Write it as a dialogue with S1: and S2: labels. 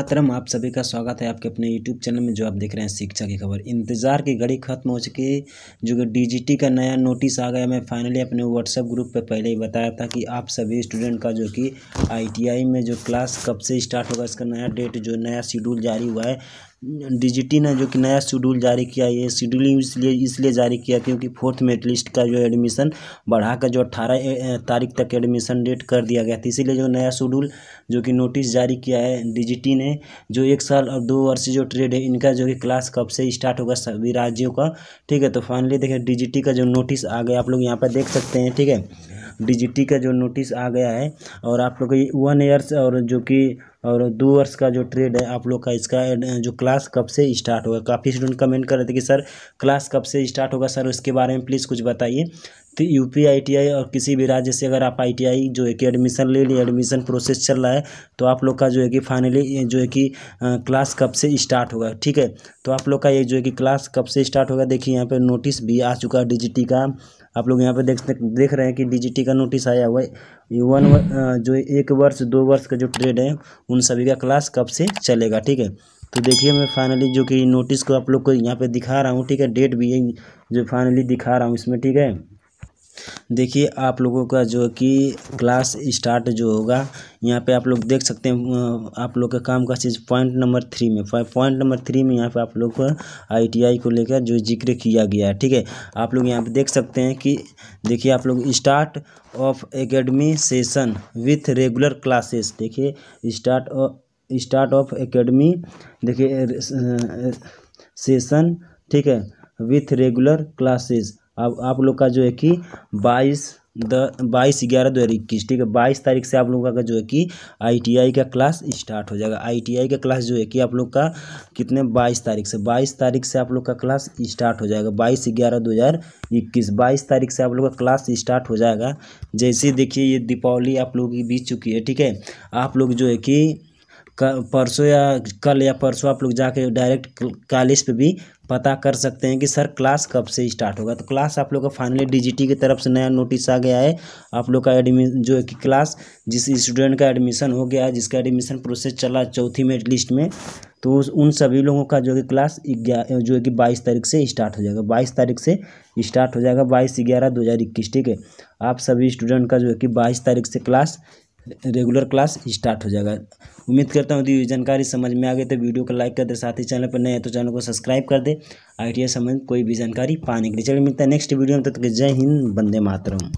S1: मातरम आप सभी का स्वागत है आपके अपने यूट्यूब चैनल में जो आप देख रहे हैं शिक्षा की खबर इंतज़ार की घड़ी खत्म हो चुकी है जो कि डीजीटी का नया नोटिस आ गया मैं फाइनली अपने व्हाट्सएप ग्रुप पे पहले ही बताया था कि आप सभी स्टूडेंट का जो कि आईटीआई में जो क्लास कब से स्टार्ट होगा इसका नया डेट जो नया शेड्यूल जारी हुआ है डीजीटी ने जो कि नया शेड्यूल जारी किया ये शेड्यूल इसलिए इसलिए जारी किया क्योंकि फोर्थ मेरिट लिस्ट का जो एडमिशन बढ़ाकर जो अट्ठारह तारीख तक एडमिशन डेट कर दिया गया था इसीलिए जो नया शेड्यूल जो कि नोटिस जारी किया है डीजीटी ने जो एक साल और दो वर्ष जो ट्रेड है इनका जो कि क्लास कब से स्टार्ट होगा सभी राज्यों का ठीक है तो फाइनली देखिए डीजीटी का जो नोटिस आ गया आप लोग यहाँ पर देख सकते हैं ठीक है डीजीटी का जो नोटिस आ गया है और आप लोग वन ईयर्स और जो कि और दो वर्ष का जो ट्रेड है आप लोग का इसका जो क्लास कब से स्टार्ट होगा काफ़ी स्टूडेंट कमेंट कर रहे थे कि सर क्लास कब से स्टार्ट होगा सर उसके बारे में प्लीज़ कुछ बताइए तो U P I T I और किसी भी राज्य से अगर आप आई टी आई जो है कि एडमिशन ले लिए एडमिशन प्रोसेस चल रहा है तो आप लोग का जो है कि फाइनली जो है कि क्लास कब से स्टार्ट होगा ठीक है तो आप लोग का ये जो है कि क्लास कब से स्टार्ट होगा देखिए यहाँ पे नोटिस भी आ चुका है डी जी टी का आप लोग यहाँ पे देख देख रहे हैं कि डी जी टी का नोटिस आया हुआ है ये वन जो एक वर्ष दो वर्ष का जो ट्रेड है उन सभी का क्लास कब से चलेगा ठीक है तो देखिए मैं फाइनली जो कि नोटिस को आप लोग को यहाँ पे दिखा रहा हूँ ठीक है डेट भी है जो फाइनली दिखा रहा हूँ इसमें ठीक है देखिए आप लोगों का जो कि क्लास स्टार्ट जो होगा यहाँ पे आप लोग देख सकते हैं आप लोग का काम का चीज़ पॉइंट नंबर थ्री में पॉइंट नंबर थ्री में यहाँ पे आप लोग का आई को लेकर जो जिक्र किया गया है ठीक है आप लोग यहाँ पे देख सकते हैं कि देखिए आप लोग start of academy session with regular classes देखिए स्टार्ट स्टार्ट ऑफ एकेडमी देखिए सेशन ठीक है विथ रेगुलर क्लासेस अब आप लोग का जो है कि बाईस द बाईस ग्यारह दो हज़ार इक्कीस ठीक है बाईस तारीख से आप लोगों का जो है कि आईटीआई का क्लास स्टार्ट हो जाएगा आईटीआई का क्लास जो है कि आप लोग का कितने बाईस तारीख से बाईस तारीख से आप लोग का क्लास स्टार्ट हो जाएगा बाईस ग्यारह दो हज़ार इक्कीस बाईस तारीख से आप लोग का क्लास स्टार्ट हो जाएगा जैसे देखिए ये दीपावली आप लोगों की बीत चुकी है ठीक है आप लोग जो है कि परसों या कल या परसों आप लोग जाके डायरेक्ट कालिस पे भी पता कर सकते हैं कि सर क्लास कब से स्टार्ट होगा तो क्लास आप लोग का फाइनली डीजीटी की तरफ से नया नोटिस आ गया है आप लोग का एडमि जो है कि क्लास जिस स्टूडेंट का एडमिशन हो गया है जिसका एडमिशन प्रोसेस चला चौथी मेरिट लिस्ट में तो उन सभी लोगों का जो है क्लास जो है कि बाईस तारीख से स्टार्ट हो जाएगा बाईस तारीख से स्टार्ट हो जाएगा बाईस ग्यारह दो हज़ार इक्कीस ठीक है आप सभी स्टूडेंट का जो है कि बाईस तारीख से क्लास रेगुलर क्लास स्टार्ट हो जाएगा उम्मीद करता हूँ यदि जानकारी समझ में आ गई तो वीडियो को लाइक कर दे साथ ही चैनल पर नए हैं तो चैनल को सब्सक्राइब कर दे आइडिया संबंधित कोई भी जानकारी पाने के लिए चलिए मिलता है नेक्स्ट वीडियो में तब तो तक जय हिंद बंदे मातरम